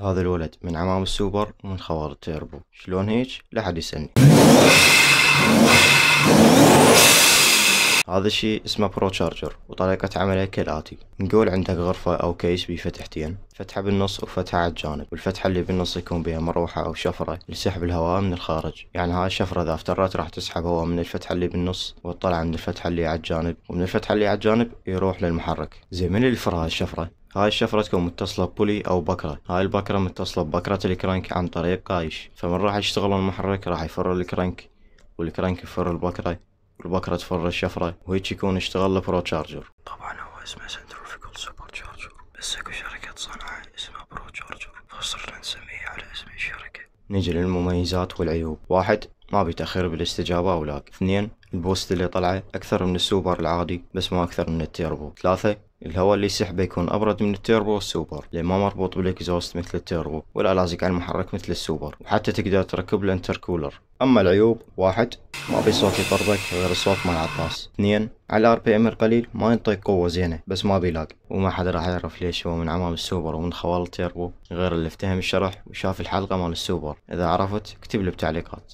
هذا الولد من عمام السوبر ومن خوار التيربو شلون هيج لا حد يسألني هذا الشيء اسمه برو تشارجر وطريقة عمله كالآتي نقول عندك غرفة أو كيس بفتحتين فتحة بالنص وفتحة على الجانب والفتحة اللي بالنص يكون بها مروحة أو شفرة لسحب الهواء من الخارج يعني هاي الشفرة إذا افترت راح تسحب هواء من الفتحة اللي بالنص وتطلع من الفتحة اللي على الجانب ومن الفتحة اللي على الجانب يروح للمحرك زي من اللي فرها الشفرة هاي الشفرة تكون متصلة ببولي أو بكرة هاي البكرة متصلة ببكرة الكرنك عن طريق قايش فمن راح يشتغل المحرك راح يفر الكرنك والكرنك يفر البكرة البكرة تفر الشفرة يكون اشتغل له برو تشارجر طبعا هو اسمه سنترفيكال سوبر تشارجر بس اكو شركة صنعة اسمها برو تشارجر فصرنا نسميها على اسم الشركة نجي للمميزات والعيوب واحد ما بيتأخر بالاستجابة او لاك اثنين البوست اللي طلعه أكثر من السوبر العادي بس ما أكثر من التيربو ثلاثة الهواء اللي يسحبه يكون أبرد من التيربو والسوبر لأن ما مربوط بالإكزوست مثل التيربو ولا لازق على المحرك مثل السوبر وحتى تقدر تركب له كولر أما العيوب واحد ما بي صوت يطربك غير الصوت مال عطاس اثنين على الار بي ام القليل ما ينطيك قوة زينة بس ما لاج وما حدا راح يعرف ليش هو من عمام السوبر ومن خوال التيربو غير اللي افتهم الشرح وشاف الحلقة مال السوبر اذا عرفت اكتب لي بتعليقات